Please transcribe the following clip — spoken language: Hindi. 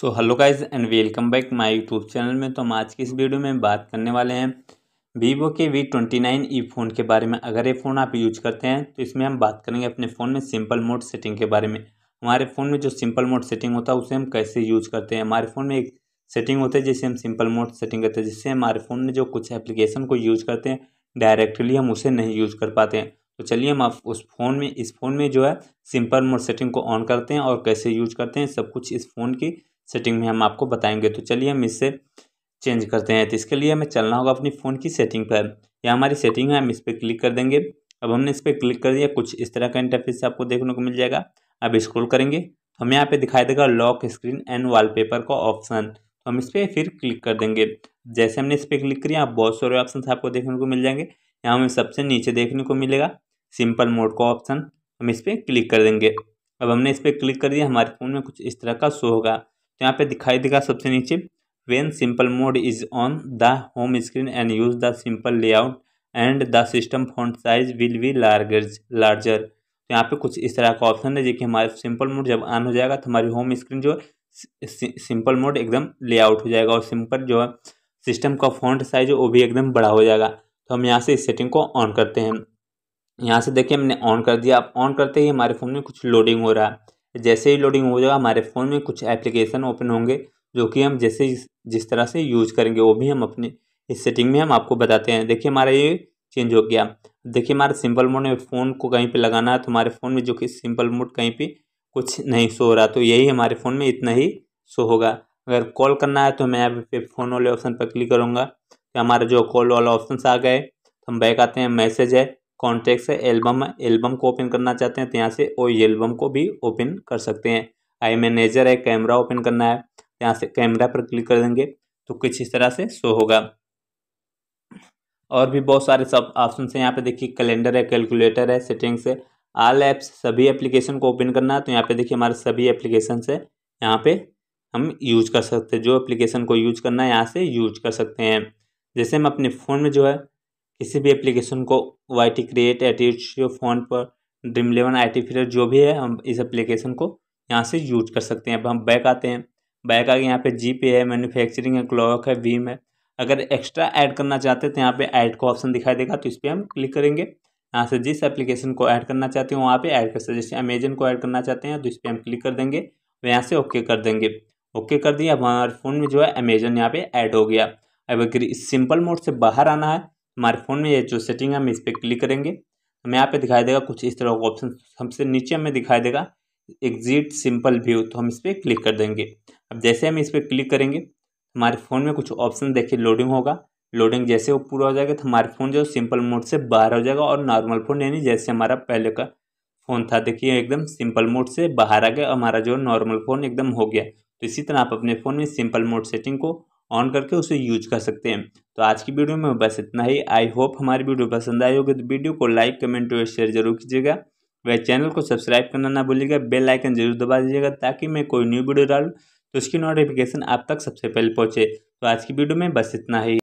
so hello guys and welcome back my YouTube channel में तो हम आज की इस वीडियो में बात करने वाले हैं वीवो के V twenty nine E phone के बारे में अगर ये फ़ोन आप यूज करते हैं तो इसमें हम बात करेंगे अपने फ़ोन में सिंपल मोड सेटिंग के बारे में हमारे फ़ोन में जो सिंपल मोड सेटिंग होता है उसे हम कैसे यूज़ करते हैं हमारे फ़ोन में एक सेटिंग होती है जिसे हम सिंपल मोड सेटिंग करते हैं जिससे हमारे फ़ोन में जो कुछ एप्लीकेशन को यूज़ करते हैं डायरेक्टली हम उसे नहीं यूज़ कर पाते हैं तो चलिए हम आप उस फ़ोन में इस फ़ोन में जो है सिंपल मोड सेटिंग को ऑन करते हैं और कैसे यूज करते हैं सब कुछ इस फ़ोन की सेटिंग में हम आपको बताएंगे तो चलिए हम इससे चेंज करते हैं तो इसके लिए हमें चलना होगा अपनी फ़ोन की सेटिंग पर यह हमारी सेटिंग है हम इस पर क्लिक कर देंगे अब हमने इस पर क्लिक कर दिया कुछ इस तरह का इंटरफेस आपको देखने को मिल जाएगा अब स्क्रॉल करेंगे तो हमें यहाँ पे दिखाई देगा लॉक स्क्रीन एंड वॉलपेपर का ऑप्शन तो हम इस पर फिर क्लिक कर देंगे जैसे हमने इस पर क्लिक करिए आप बहुत सारे ऑप्शन आपको देखने को मिल जाएंगे यहाँ हमें सबसे नीचे देखने को मिलेगा सिंपल मोड का ऑप्शन हम इस पर क्लिक कर देंगे अब हमने इस पर क्लिक कर दिया हमारे फ़ोन में कुछ इस तरह का शो होगा तो यहाँ पे दिखाई देगा सबसे नीचे when simple mode is on the home screen and use the simple layout and the system font size will be larger larger तो यहाँ पे कुछ इस तरह का ऑप्शन है जो कि हमारे सिंपल मोड जब ऑन हो जाएगा तो हमारी होम स्क्रीन जो है सिंपल मोड एकदम लेआउट हो जाएगा और सिंपल जो है सिस्टम का फॉन्ट साइज वो भी एकदम बड़ा हो जाएगा तो हम यहाँ से इस सेटिंग को ऑन करते हैं यहाँ से देखिए हमने ऑन कर दिया आप ऑन करते ही हमारे फ़ोन में कुछ लोडिंग हो रहा है जैसे ही लोडिंग हो जाएगा हमारे फ़ोन में कुछ एप्लीकेशन ओपन होंगे जो कि हम जैसे जिस तरह से यूज करेंगे वो भी हम अपने इस सेटिंग में हम आपको बताते हैं देखिए हमारा ये चेंज हो गया देखिए हमारा सिंपल मोड में फ़ोन को कहीं पे लगाना है तो हमारे फ़ोन में जो कि सिंपल मोड कहीं पे कुछ नहीं शो हो रहा तो यही हमारे फ़ोन में इतना ही शो होगा अगर कॉल करना है तो मैं यहाँ पे फ़ोन वाले ऑप्शन पर क्लिक करूँगा तो हमारा जो कॉल वाला ऑप्शन आ गए तो हम बैक आते हैं मैसेज है कॉन्टैक्ट से एल्बम एल्बम को ओपन करना चाहते हैं तो यहाँ से ओ एल्बम को भी ओपन कर सकते हैं आई मैनेजर है कैमरा ओपन करना है तो यहाँ से कैमरा पर क्लिक कर देंगे तो कुछ इस तरह से शो होगा और भी बहुत सारे सब ऑप्शन है यहाँ पे देखिए कैलेंडर है कैलकुलेटर है सेटिंग्स है आल एप्स सभी एप्लीकेशन को ओपन करना है तो यहाँ पे देखिए हमारे सभी एप्लीकेशन है यहाँ पे हम यूज कर सकते हैं जो एप्लीकेशन को यूज करना है यहाँ से यूज कर सकते हैं जैसे हम अपने फ़ोन में जो है किसी भी एप्लीकेशन को वाई टी क्रिएट एटीट्यू फोन पर ड्रीम इलेवन आई टी फिलर जो भी है हम इस एप्लीकेशन को यहाँ से यूज कर सकते हैं अब हम बैक आते हैं बैक आगे यहाँ पे जी पे है मैन्युफैक्चरिंग है क्लॉक है वीम है अगर एक्स्ट्रा ऐड करना चाहते हैं तो यहाँ पे ऐड का ऑप्शन दिखाई देगा तो इस पर हम क्लिक करेंगे यहाँ से जिस एप्लीकेशन को ऐड करना चाहते हैं वहाँ पे ऐड कर सकते हैं जैसे अमेजन को ऐड करना चाहते हैं तो इस पर हम क्लिक कर देंगे और यहाँ से ओके कर देंगे ओके कर दिए अब हमारे फ़ोन में जो है अमेजन यहाँ पर ऐड हो गया अब अगर इस सिंपल मोड से बाहर आना है हमारे फ़ोन में ये जो सेटिंग है हम इस पर क्लिक करेंगे हमें यहाँ पे दिखाई देगा कुछ इस तरह का ऑप्शन हमसे नीचे हमें दिखाई देगा एग्जिट सिंपल व्यू तो हम इस पर क्लिक कर देंगे अब जैसे हम इस पर क्लिक करेंगे हमारे फ़ोन में कुछ ऑप्शन देखिए लोडिंग होगा लोडिंग जैसे वो पूरा हो जाएगा तो हमारे फ़ोन जो सिंपल मोड से बाहर हो जाएगा और नॉर्मल फ़ोन यानी जैसे हमारा पहले का फ़ोन था देखिए एकदम सिंपल मोड से बाहर आ गया हमारा जो नॉर्मल फ़ोन एकदम हो गया तो इसी तरह आप अपने फ़ोन में सिंपल मोड सेटिंग को ऑन करके उसे यूज कर सकते हैं तो आज की वीडियो में बस इतना ही आई होप हमारी वीडियो पसंद आई होगी तो वीडियो को लाइक कमेंट और शेयर जरूर कीजिएगा वह चैनल को सब्सक्राइब करना ना भूलिएगा बेल आइकन जरूर दबा दीजिएगा ताकि मैं कोई न्यू वीडियो डालूँ तो उसकी नोटिफिकेशन आप तक सबसे पहले पहुँचे तो आज की वीडियो में बस इतना ही